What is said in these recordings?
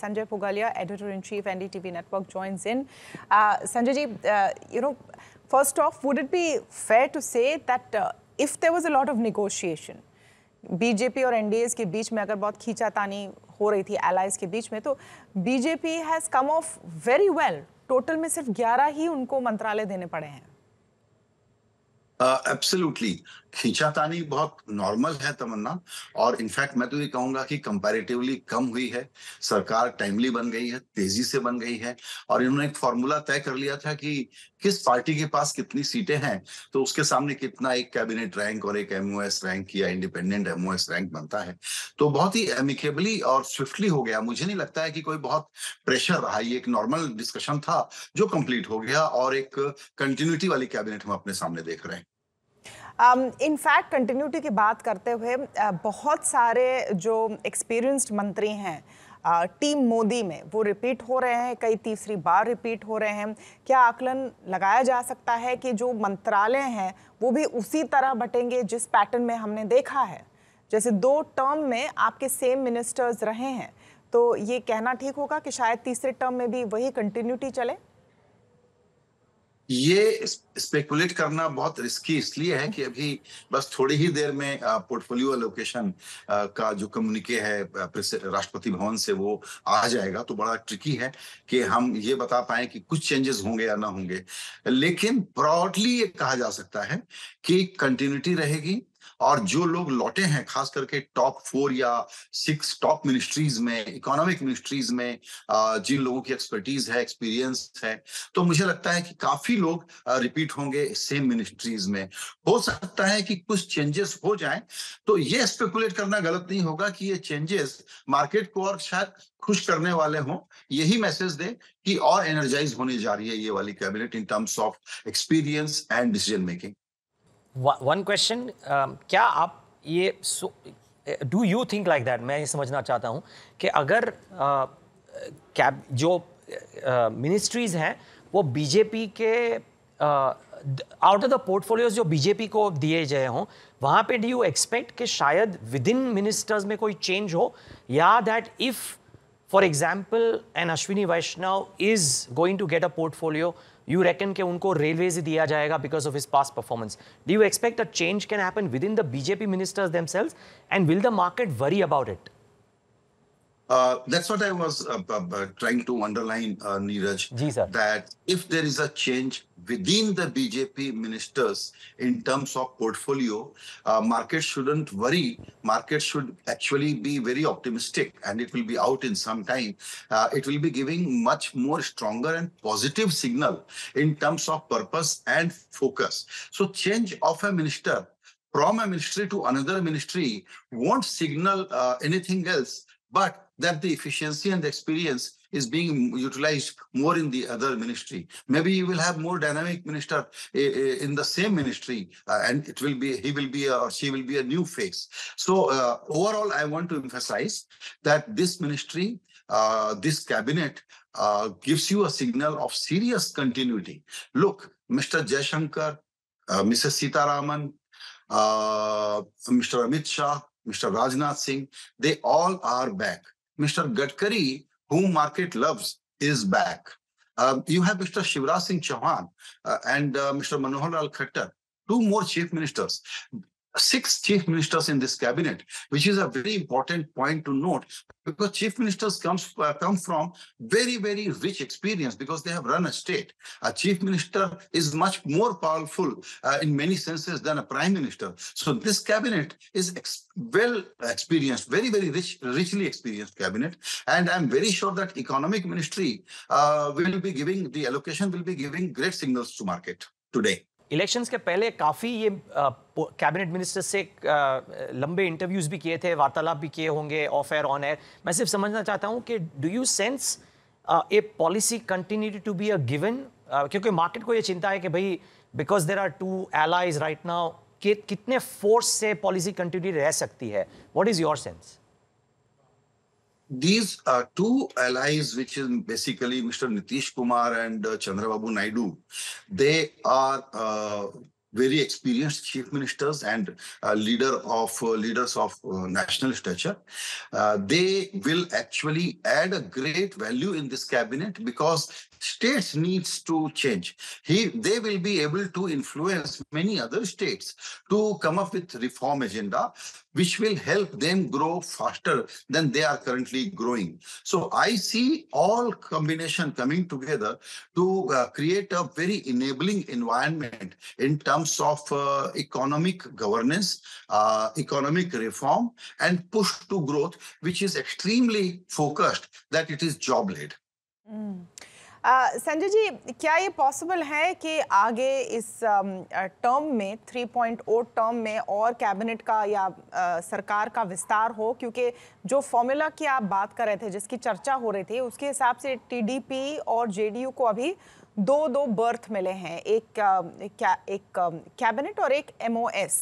Sanjay Pugalia, editor-in-chief, NDTV Network, joins in. Uh, Sanjay ji, uh, you know, first off, would it be fair to say that uh, if there was a lot of negotiation, BJP or NDAs ke beech mein agar अगर khicha खींचातानी ho rahi thi allies ke beech mein, to BJP has come off very well. Total mein sirf 11 hi unko mantrale dene pade hain. Absolutely uh, खींचातानी बहुत normal है तमन्ना और in fact मैं तो ये कहूंगा कि कंपैरेटिवली कम हुई है सरकार टाइमली बन गई है तेजी से बन गई है और इन्होंने एक फॉर्मूला तय कर लिया था कि किस पार्टी के पास कितनी सीटें हैं तो उसके सामने कितना एक कैबिनेट रैंक और एक एमओएस रैंक या इंडिपेंडेंट एमओएस रैंक बनता है तो बहुत ही एमिकेबली और स्विफ्टली हो गया मुझे नहीं लगता है कि कोई बहुत प्रेशर रहा ये एक नॉर्मल डिस्कशन था जो कंप्लीट हो गया और एक कंटिन्यूटी वाली कैबिनेट हम अपने सामने देख रहे हैं इनफैक्ट um, कंटिन्यूटी की बात करते हुए uh, बहुत सारे जो एक्सपीरियंस्ड मंत्री हैं टीम uh, मोदी में वो रिपीट हो रहे हैं कई तीसरी बार रिपीट हो रहे हैं क्या आकलन लगाया जा सकता है कि जो मंत्रालय हैं वो भी उसी तरह बटेंगे जिस पैटर्न में हमने देखा है जैसे दो टर्म में आपके सेम मिनिस्टर्स रहे हैं तो ये कहना ठीक होगा कि शायद तीसरे टर्म में भी वही कंटिन्यूटी चले ये स्पेकुलेट करना बहुत रिस्की इसलिए है कि अभी बस थोड़ी ही देर में पोर्टफोलियो एलोकेशन का जो कम्युनिके है राष्ट्रपति भवन से वो आ जाएगा तो बड़ा ट्रिकी है कि हम ये बता पाए कि कुछ चेंजेस होंगे या ना होंगे लेकिन ब्रॉडली ये कहा जा सकता है कि कंटिन्यूटी रहेगी और जो लोग लौटे हैं खास करके टॉप फोर या सिक्स टॉप मिनिस्ट्रीज में इकोनॉमिक मिनिस्ट्रीज में जिन लोगों की एक्सपर्टीज है एक्सपीरियंस है तो मुझे लगता है कि काफी लोग रिपीट होंगे सेम मिनिस्ट्रीज में हो सकता है कि कुछ चेंजेस हो जाए तो ये स्पेकुलेट करना गलत नहीं होगा कि ये चेंजेस मार्केट को और शायद खुश करने वाले हों यही मैसेज दे कि और एनर्जाइज होने जा रही है ये वाली cabinet in terms of experience and decision making one question um, क्या आप ये do you think like that मैं ये समझना चाहता हूँ कि अगर कैब uh, जो मिनिस्ट्रीज uh, हैं वो बीजेपी के out uh, of the portfolios जो बीजेपी को दिए गए हों वहाँ पे डू यू एक्सपेक्ट कि शायद विद इन मिनिस्टर्स में कोई चेंज हो या that if for example an Ashwini Vaishnaw is going to get a portfolio you reckon के उनको रेलवे दिया जाएगा because of his past performance do you expect a change can happen with in the BJP ministers cells and will the market worry about it Uh, that's what I was uh, uh, uh trying to underline, uh, Neeraj, Ji, that if there is a change within the BJP ministers in terms of portfolio, markets shouldn't worry. Markets should actually be very optimistic and it will be out in some time. it will be giving much more stronger and positive signal in terms of purpose and focus. So change of a minister from a ministry to another ministry won't signal anything else but that the efficiency and the experience is being utilized more in the other ministry. Maybe you will have more dynamic minister eh, eh, in the same ministry, uh, and it will be he will be a, uh, or she will be a new face. So uh, overall, I want to emphasize that this ministry, uh, this cabinet, uh, gives you a signal of serious continuity. Look, Mr. Jayashankar, uh, Mrs. Sitaraman, Mr. Amit Shah, Mr. Rajnath Singh, they all are back. Mr. Gadkari, whom market loves, is back. Um, you have Mr. Shivraj Singh Chauhan uh, and uh, Mr. Manohar Lal Khattar, two more chief ministers six chief ministers in this cabinet, which is a very important point to note because chief ministers comes uh, come from very very rich experience because they have run a state. A chief minister is much more powerful uh, in many senses than a prime minister. So this cabinet is ex well experienced, very very rich, richly experienced cabinet, and I'm very sure that economic ministry uh, will be giving the allocation will be giving great signals to market today. Elections के पहले काफ़ी ये cabinet minister से लंबे interviews भी किए थे वार्तालाप भी किए होंगे ऑफ एयर ऑन एयर मैं सिर्फ समझना चाहता हूँ कि do you sense a policy continuity to be a given क्योंकि मार्केट को ये चिंता है कि भाई because there are two allies right now कितने फोर्स से पॉलिसी कंटिन्यू रह सकती है what is your sense these are two allies, which is basically Mr. Nitish Kumar and uh, Chandrababu Naidu, they are uh, very experienced chief ministers and uh, leader of uh, leaders of uh, national stature uh, they will actually add a great value in this cabinet because states needs to change he they will be able to influence many other states to come up with reform agenda which will help them grow faster than they are currently growing so i see all combination coming together to uh, create a very enabling environment in terms terms of uh, economic governance, uh, economic reform, and push to growth, which is extremely focused that it is job led. Mm. Sanjay ji क्या ये possible है कि आगे इस term में 3.0 term में और cabinet का या सरकार का विस्तार हो क्योंकि जो फॉर्मूला की आप बात कर रहे थे जिसकी चर्चा हो रही थी उसके हिसाब से टीडीपी और जेडीयू को अभी दो दो बर्थ मिले हैं एक क्या एक कैबिनेट और एक एमओएस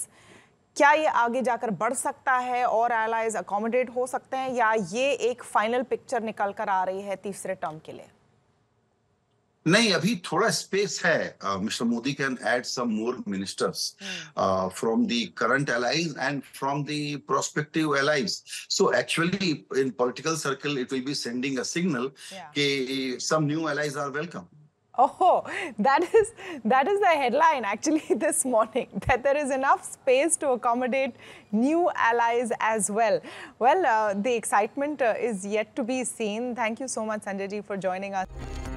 क्या ये आगे जाकर बढ़ सकता है और एलाइज अकोमोडेट हो सकते हैं या ये एक फाइनल पिक्चर निकल कर आ रही है तीसरे टर्म के लिए नहीं अभी थोड़ा स्पेस है mister Modi can add some more ministers from the current allies and from the prospective allies so actually in political circle it will be sending a signal कि some new allies are welcome Oh, that is that is the headline actually this morning that there is enough space to accommodate new allies as well. Well, uh, the excitement uh, is yet to be seen. Thank you so much, Sanjay for joining us.